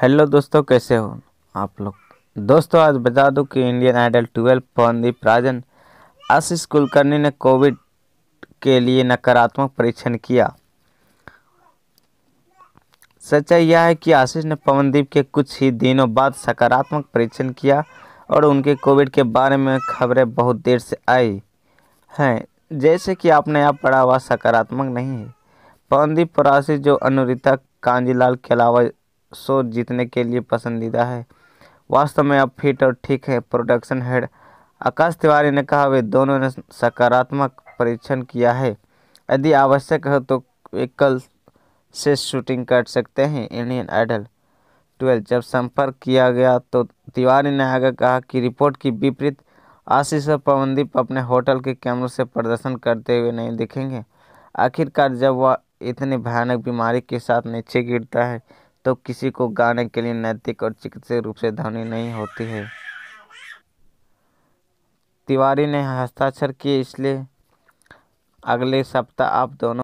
hello दोस्तों कैसे हो आप लोग दोस्तों आज बता दूं कि Indian Idol twelve Pawandeep Rajan Ashish Kulkarni ने कोविड के लिए नकारात्मक परीक्षण किया सच्चाई यह है कि आशीष ने पवनदीप के कुछ ही दिनों बाद सकारात्मक परीक्षण किया और उनके कोविड के बारे में खबरें बहुत देर से आई हैं जैसे कि आपने यहाँ पढ़ा हुआ सकारात्मक नहीं है पवनदीप और आशीष जो अनुरिता कांजीलाल के अलावा शो जीतने के लिए पसंदीदा है वास्तव में अब फिट और ठीक है प्रोडक्शन हेड आकाश तिवारी ने कहा वे दोनों ने सकारात्मक परीक्षण किया है यदि आवश्यक हो तो वे कल से शूटिंग कर सकते हैं इंडियन आइडल ट्वेल्व जब संपर्क किया गया तो तिवारी ने आगे कहा कि रिपोर्ट की विपरीत आशीष और पवनदीप अपने होटल के कैमरों से प्रदर्शन करते हुए नहीं दिखेंगे आखिरकार जब वह इतनी भयानक बीमारी के साथ नीचे गिरता है तो किसी को गाने के लिए नैतिक और चिकित्सक रूप से ध्वनि नहीं होती है तिवारी ने हस्ताक्षर किए इसलिए अगले सप्ताह आप दोनों